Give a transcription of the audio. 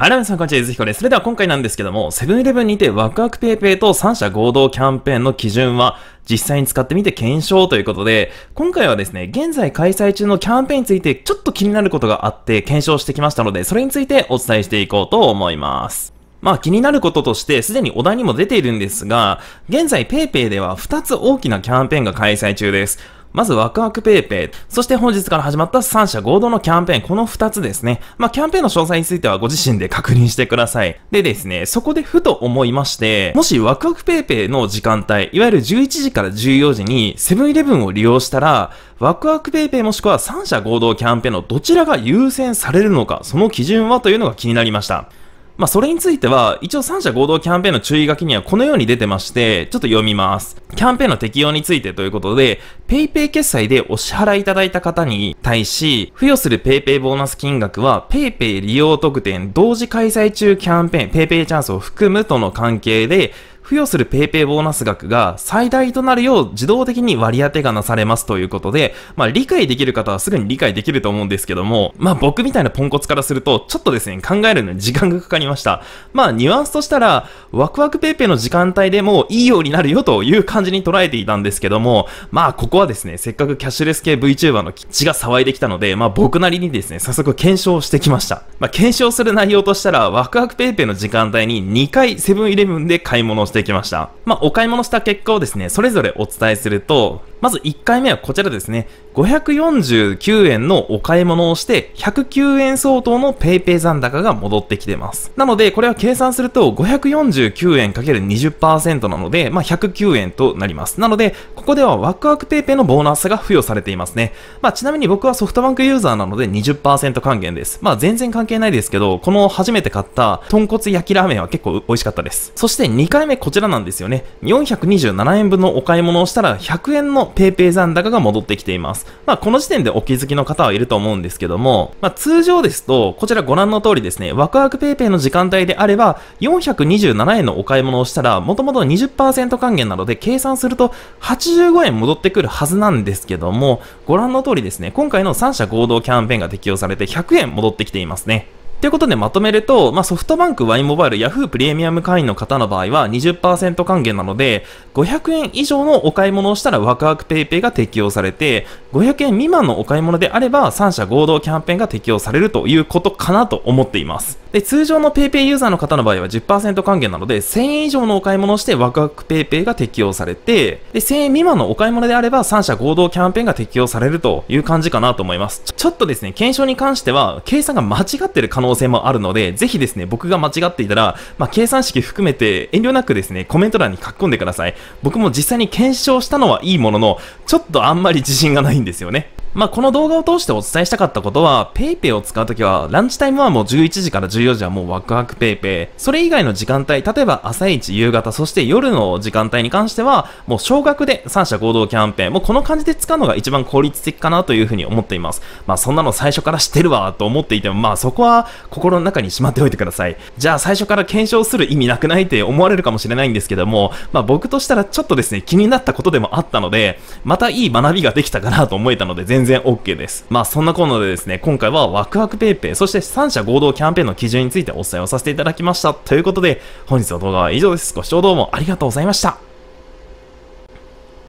はい、皆さん、こんにちは。ゆずひこです。それでは今回なんですけども、セブンイレブンにてワクワクペイペイと3社合同キャンペーンの基準は、実際に使ってみて検証ということで、今回はですね、現在開催中のキャンペーンについてちょっと気になることがあって検証してきましたので、それについてお伝えしていこうと思います。まあ気になることとして、すでにお題にも出ているんですが、現在 PayPay では2つ大きなキャンペーンが開催中です。まずワクワクペイペイ、そして本日から始まった三社合同のキャンペーン、この二つですね。まあ、キャンペーンの詳細についてはご自身で確認してください。でですね、そこでふと思いまして、もしワクワクペイペイの時間帯、いわゆる11時から14時にセブンイレブンを利用したら、ワクワクペイペイもしくは三社合同キャンペーンのどちらが優先されるのか、その基準はというのが気になりました。まあ、それについては、一応三者合同キャンペーンの注意書きにはこのように出てまして、ちょっと読みます。キャンペーンの適用についてということで、PayPay 決済でお支払いいただいた方に対し、付与する PayPay ボーナス金額は、PayPay 利用特典同時開催中キャンペーン、PayPay チャンスを含むとの関係で、付与する PayPay ボーナス額が最大となるよう自動的に割り当てがなされますということで、まあ理解できる方はすぐに理解できると思うんですけども、まあ僕みたいなポンコツからすると、ちょっとですね、考えるのに時間がかかりました。まあニュアンスとしたら、ワクワク PayPay の時間帯でもいいようになるよという感じに捉えていたんですけども、まあここはですね、せっかくキャッシュレス系 VTuber の血が騒いできたので、まあ僕なりにですね、早速検証してきました。まあ検証する内容としたら、ワクワク PayPay の時間帯に2回セブンイレブンで買い物をしてっきました。まあ、お買い物した結果をですね、それぞれお伝えすると、まず1回目はこちらですね。549円のお買い物をして、109円相当の PayPay 残高が戻ってきてます。なので、これは計算すると、549円 ×20% なので、まあ、109円となります。なので、ここではワクワク PayPay のボーナスが付与されていますね。まあ、ちなみに僕はソフトバンクユーザーなので20%還元です。まあ、全然関係ないですけど、この初めて買った豚骨焼きラーメンは結構美味しかったです。そして2回目こちらなんですよね。427円分のお買い物をしたら、100円の PayPay 残高が戻ってきています。まあ、この時点でお気づきの方はいると思うんですけども、まあ、通常ですと、こちらご覧の通りですね、ワクワク PayPay の時間帯であれば、427円のお買い物をしたら、もともと20%還元なので、計算すると85円戻ってくるはずなんですけども、ご覧の通りですね、今回の3社合同キャンペーンが適用されて100円戻ってきていますね。ということでまとめると、まあ、ソフトバンク、ワンモバイル、ヤフープレミアム会員の方の場合は20%還元なので、500円以上のお買い物をしたらワクワクペイペイが適用されて、500円未満のお買い物であれば3社合同キャンペーンが適用されるということかなと思っています。で、通常の PayPay ユーザーの方の場合は10%還元なので、1000円以上のお買い物をしてワクワク PayPay が適用されて、で、1000円未満のお買い物であれば3社合同キャンペーンが適用されるという感じかなと思います。ちょっとですね、検証に関しては、計算が間違ってる可能性もあるので、ぜひですね、僕が間違っていたら、まあ、計算式含めて遠慮なくですね、コメント欄に書き込んでください。僕も実際に検証したのはいいものの、ちょっとあんまり自信がないんですよね。まあ、この動画を通してお伝えしたかったことは、PayPay を使うときは、ランチタイムはもう11時から14時はもうワクワク PayPay。それ以外の時間帯、例えば朝一、夕方、そして夜の時間帯に関しては、もう少額で3社合同キャンペーン、もうこの感じで使うのが一番効率的かなというふうに思っています。まあ、そんなの最初から知ってるわと思っていても、まあ、そこは心の中にしまっておいてください。じゃあ最初から検証する意味なくないって思われるかもしれないんですけども、まあ、僕としたらちょっとですね、気になったことでもあったので、またいい学びができたかなと思えたので、全然然 OK です。まあそんなこんなでですね、今回はワクワク paypay そして3社合同キャンペーンの基準についてお伝えをさせていただきました。ということで、本日の動画は以上です。ご視聴どうもありがとうございました。